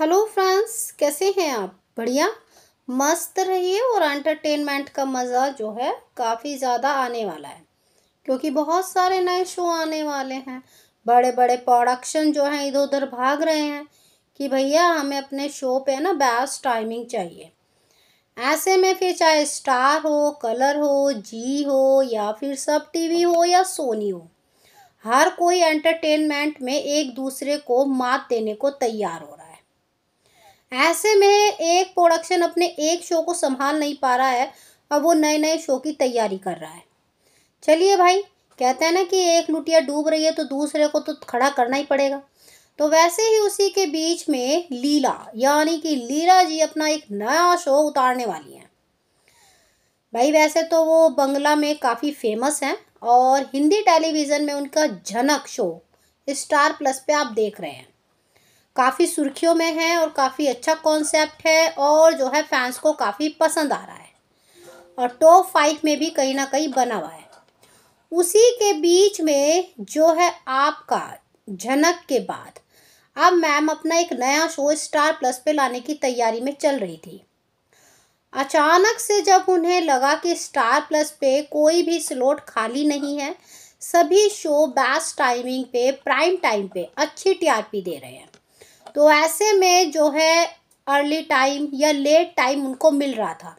hello friends कैसे हैं आप बढ़िया मस्त रहिए और एंटरटेनमेंट का मज़ा जो है काफ़ी ज़्यादा आने वाला है क्योंकि बहुत सारे नए शो आने वाले हैं बड़े बड़े प्रोडक्शन जो हैं इधर उधर भाग रहे हैं कि भैया हमें अपने शो पे ना बेस्ट टाइमिंग चाहिए ऐसे में फिर चाहे स्टार हो कलर हो जी हो या फिर सब टी हो या सोनी हो हर कोई एंटरटेनमेंट में एक दूसरे को मात देने को तैयार हो रहा है ऐसे में एक प्रोडक्शन अपने एक शो को संभाल नहीं पा रहा है और वो नए नए शो की तैयारी कर रहा है चलिए भाई कहते हैं ना कि एक लुटिया डूब रही है तो दूसरे को तो खड़ा करना ही पड़ेगा तो वैसे ही उसी के बीच में लीला यानी कि लीला जी अपना एक नया शो उतारने वाली हैं भाई वैसे तो वो बंगला में काफ़ी फेमस हैं और हिंदी टेलीविज़न में उनका झनक शो स्टार प्लस पे आप देख रहे हैं काफ़ी सुर्खियों में है और काफ़ी अच्छा कॉन्सेप्ट है और जो है फैंस को काफ़ी पसंद आ रहा है और टॉप फाइव में भी कहीं ना कहीं बना हुआ है उसी के बीच में जो है आपका झनक के बाद अब मैम अपना एक नया शो स्टार प्लस पे लाने की तैयारी में चल रही थी अचानक से जब उन्हें लगा कि स्टार प्लस पे कोई भी स्लॉट खाली नहीं है सभी शो बेस्ट टाइमिंग पे प्राइम टाइम पे अच्छी टीआरपी दे रहे हैं तो ऐसे में जो है अर्ली टाइम या लेट टाइम उनको मिल रहा था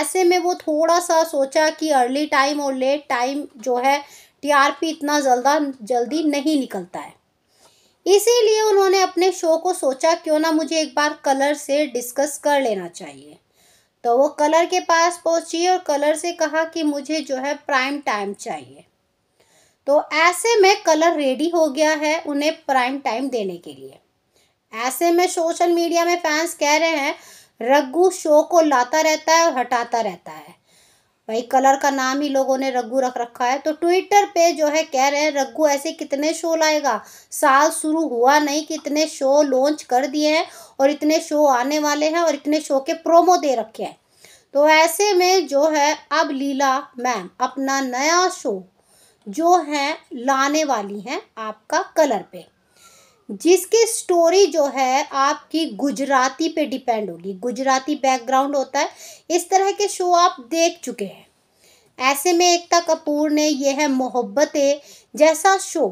ऐसे में वो थोड़ा सा सोचा कि अर्ली टाइम और लेट टाइम जो है टीआरपी इतना जल्दा जल्दी नहीं निकलता है इसीलिए उन्होंने अपने शो को सोचा क्यों ना मुझे एक बार कलर से डिस्कस कर लेना चाहिए तो वो कलर के पास पहुंची और कलर से कहा कि मुझे जो है प्राइम टाइम चाहिए तो ऐसे में कलर रेडी हो गया है उन्हें प्राइम टाइम देने के लिए ऐसे में सोशल मीडिया में फैंस कह रहे हैं रघु शो को लाता रहता है और हटाता रहता है भाई कलर का नाम ही लोगों ने रघु रख रखा है तो ट्विटर पे जो है कह रहे हैं रघु ऐसे कितने शो लाएगा साल शुरू हुआ नहीं कि इतने शो लॉन्च कर दिए हैं और इतने शो आने वाले हैं और इतने शो के प्रोमो दे रखे हैं तो ऐसे में जो है अब लीला मैम अपना नया शो जो है लाने वाली हैं आपका कलर पे जिसकी स्टोरी जो है आपकी गुजराती पे डिपेंड होगी गुजराती बैकग्राउंड होता है इस तरह के शो आप देख चुके हैं ऐसे में एकता कपूर ने यह है जैसा शो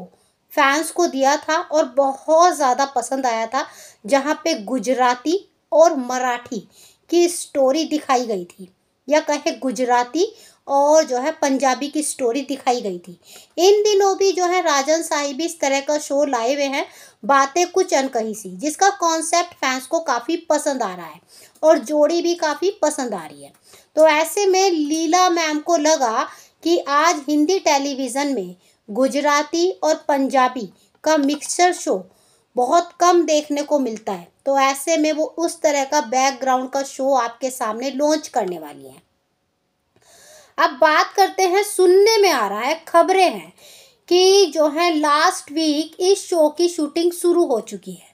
फैंस को दिया था और बहुत ज़्यादा पसंद आया था जहाँ पे गुजराती और मराठी की स्टोरी दिखाई गई थी या कहे गुजराती और जो है पंजाबी की स्टोरी दिखाई गई थी इन दिनों भी जो है राजन साहिब इस तरह का शो लाए हुए हैं बातें कुछ अनकही सी जिसका कॉन्सेप्ट फैंस को काफ़ी पसंद आ रहा है और जोड़ी भी काफ़ी पसंद आ रही है तो ऐसे में लीला मैम को लगा कि आज हिंदी टेलीविज़न में गुजराती और पंजाबी का मिक्सचर शो बहुत कम देखने को मिलता है तो ऐसे में वो उस तरह का बैकग्राउंड का शो आपके सामने लॉन्च करने वाली हैं अब बात करते हैं सुनने में आ रहा है खबरें हैं कि जो है लास्ट वीक इस शो की शूटिंग शुरू हो चुकी है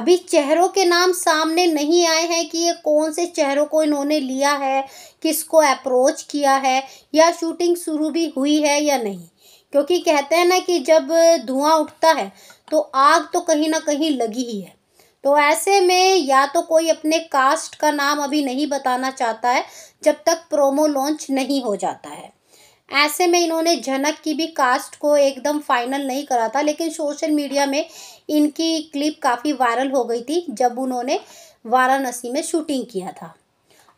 अभी चेहरों के नाम सामने नहीं आए हैं कि ये कौन से चेहरों को इन्होंने लिया है किसको अप्रोच किया है या शूटिंग शुरू भी हुई है या नहीं क्योंकि कहते हैं ना कि जब धुआं उठता है तो आग तो कहीं ना कहीं लगी ही है तो ऐसे में या तो कोई अपने कास्ट का नाम अभी नहीं बताना चाहता है जब तक प्रोमो लॉन्च नहीं हो जाता है ऐसे में इन्होंने झनक की भी कास्ट को एकदम फाइनल नहीं करा था लेकिन सोशल मीडिया में इनकी क्लिप काफ़ी वायरल हो गई थी जब उन्होंने वाराणसी में शूटिंग किया था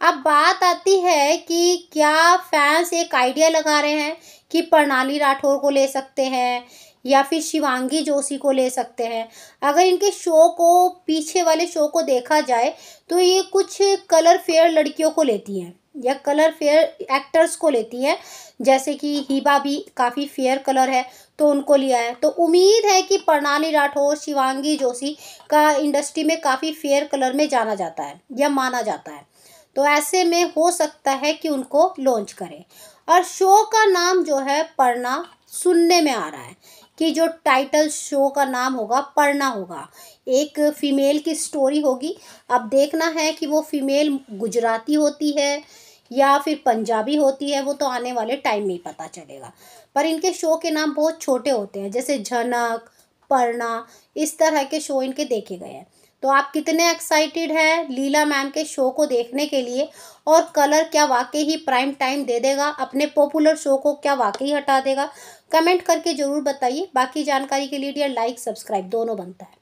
अब बात आती है कि क्या फैंस एक आइडिया लगा रहे हैं कि प्रणाली राठौर को ले सकते हैं या फिर शिवांगी जोशी को ले सकते हैं अगर इनके शो को पीछे वाले शो को देखा जाए तो ये कुछ कलर फेयर लड़कियों को लेती हैं या कलर फेयर एक्टर्स को लेती है जैसे कि हिबा भी काफ़ी फेयर कलर है तो उनको लिया है तो उम्मीद है कि प्रणाली राठौर शिवांगी जोशी का इंडस्ट्री में काफ़ी फेयर कलर में जाना जाता है या माना जाता है तो ऐसे में हो सकता है कि उनको लॉन्च करें और शो का नाम जो है पढ़ना सुनने में आ रहा है कि जो टाइटल शो का नाम होगा पढ़ना होगा एक फ़ीमेल की स्टोरी होगी अब देखना है कि वो फ़ीमेल गुजराती होती है या फिर पंजाबी होती है वो तो आने वाले टाइम में ही पता चलेगा पर इनके शो के नाम बहुत छोटे होते हैं जैसे झनक पढ़ना इस तरह के शो इनके देखे गए हैं तो आप कितने एक्साइटेड हैं लीला मैम के शो को देखने के लिए और कलर क्या वाकई ही प्राइम टाइम दे देगा अपने पॉपुलर शो को क्या वाकई हटा देगा कमेंट करके ज़रूर बताइए बाकी जानकारी के लिए डियर लाइक सब्सक्राइब दोनों बनता है